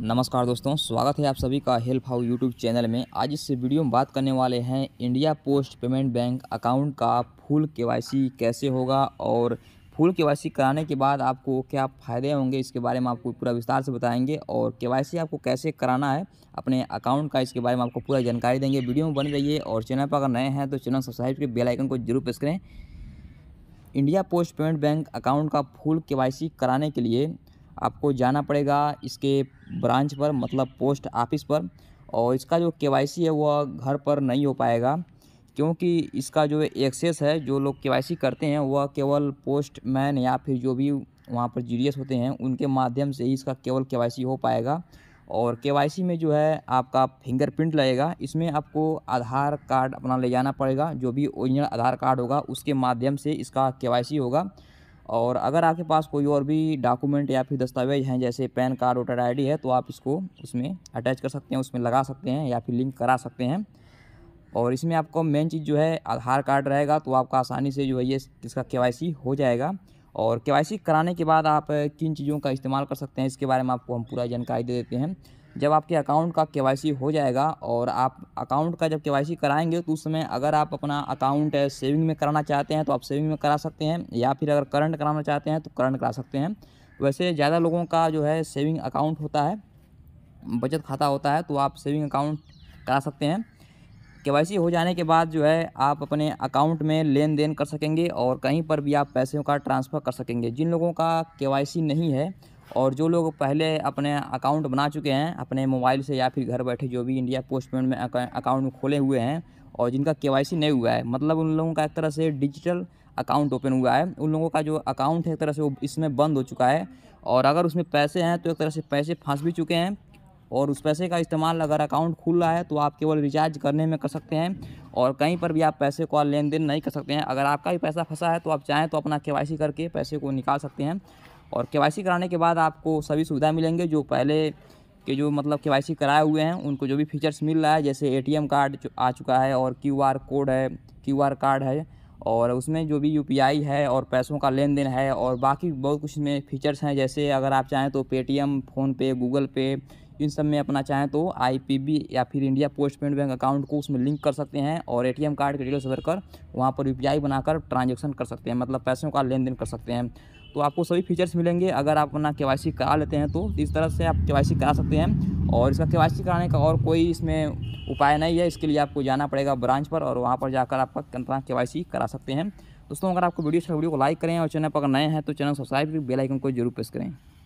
नमस्कार दोस्तों स्वागत है आप सभी का हेल्प हाउ यूट्यूब चैनल में आज इस वीडियो में बात करने वाले हैं India post payment bank account का फुल केवाईसी कैसे होगा और फुल केवाईसी कराने के बाद आपको क्या फ़ायदे होंगे इसके बारे में आपको पूरा विस्तार से बताएंगे और केवाईसी आपको कैसे कराना है अपने अकाउंट का इसके बारे में आपको पूरा जानकारी देंगे वीडियो में बने रहिए और चैनल पर अगर नए हैं तो चैनल सब्सक्राइब करके बेलाइकन को जरूर प्रेस करें India post payment bank account का फुल केवाईसी कराने के लिए आपको जाना पड़ेगा इसके ब्रांच पर मतलब पोस्ट ऑफिस पर और इसका जो के है वह घर पर नहीं हो पाएगा क्योंकि इसका जो एक्सेस है जो लोग के करते हैं वह केवल पोस्टमैन या फिर जो भी वहाँ पर जी होते हैं उनके माध्यम से ही इसका केवल के हो पाएगा और के में जो है आपका फिंगरप्रिंट लगेगा इसमें आपको आधार कार्ड अपना ले जाना पड़ेगा जो भी ओरिजिनल आधार कार्ड होगा उसके माध्यम से इसका के होगा और अगर आपके पास कोई और भी डॉक्यूमेंट या फिर दस्तावेज हैं जैसे पैन कार्ड वोटर आईडी है तो आप इसको उसमें अटैच कर सकते हैं उसमें लगा सकते हैं या फिर लिंक करा सकते हैं और इसमें आपको मेन चीज़ जो है आधार कार्ड रहेगा तो आपका आसानी से जो है ये इसका के हो जाएगा और के कराने के बाद आप किन चीज़ों का इस्तेमाल कर सकते हैं इसके बारे में आपको हम पूरा जानकारी दे देते हैं जब आपके अकाउंट का के हो जाएगा और आप अकाउंट का जब के कराएंगे तो उस समय अगर आप अपना अकाउंट सेविंग में कराना चाहते हैं तो आप सेविंग में करा सकते हैं या फिर अगर करंट कराना चाहते हैं तो करंट करा सकते हैं वैसे ज़्यादा लोगों का जो है सेविंग अकाउंट होता है बचत खाता होता है तो आप सेविंग अकाउंट करा सकते हैं के हो जाने के बाद जो है आप अपने अकाउंट में लेन देन कर सकेंगे और कहीं पर भी आप पैसों का ट्रांसफ़र कर सकेंगे जिन लोगों का के नहीं है और जो लोग पहले अपने अकाउंट बना चुके हैं अपने मोबाइल से या फिर घर बैठे जो भी इंडिया पोस्ट पेमेंट में अकाउंट खोले हुए हैं और जिनका के नहीं हुआ है मतलब उन लोगों का एक तरह से डिजिटल अकाउंट ओपन हुआ है उन लोगों का जो अकाउंट है एक तरह से वो इसमें बंद हो चुका है और अगर उसमें पैसे हैं तो एक तरह से पैसे फंस भी चुके हैं और उस पैसे का इस्तेमाल अगर अकाउंट खुल रहा है तो आप केवल रिचार्ज करने में कर सकते हैं और कहीं पर भी आप पैसे को लेन देन नहीं कर सकते हैं अगर आपका भी पैसा फंसा है तो आप चाहें तो अपना के करके पैसे को निकाल सकते हैं और के कराने के बाद आपको सभी सुविधाएँ मिलेंगे जो पहले के जो मतलब के कराए हुए हैं उनको जो भी फीचर्स मिल रहा है जैसे ए कार्ड आ चुका है और क्यू कोड है क्यू कार्ड है और उसमें जो भी यू है और पैसों का लेन देन है और बाकी बहुत कुछ में फीचर्स हैं जैसे अगर आप चाहें तो पेटीएम फ़ोनपे गूगल पे इन सब में अपना चाहें तो आईपीबी या फिर India post payment bank account को उसमें लिंक कर सकते हैं और एटीएम कार्ड के डिटेल्स भर कर वहाँ पर यू बनाकर ट्रांजेक्शन कर सकते हैं मतलब पैसों का लेन देन कर सकते हैं तो आपको सभी फीचर्स मिलेंगे अगर आप अपना के वाई सी करा लेते हैं तो इस तरह से आप के वाई सी करा सकते हैं और इसका के वाई सी कराने का और कोई इसमें उपाय नहीं है इसके लिए आपको जाना पड़ेगा ब्रांच पर और वहाँ पर जाकर आपका अपना के वाई सी करा सकते हैं दोस्तों अगर आपको वीडियो अच्छा वीडियो को लाइक करें और चैनल पर अगर नए हैं तो चैनल सब्सक्राइब बेल आइकन को जरूर प्रेस करें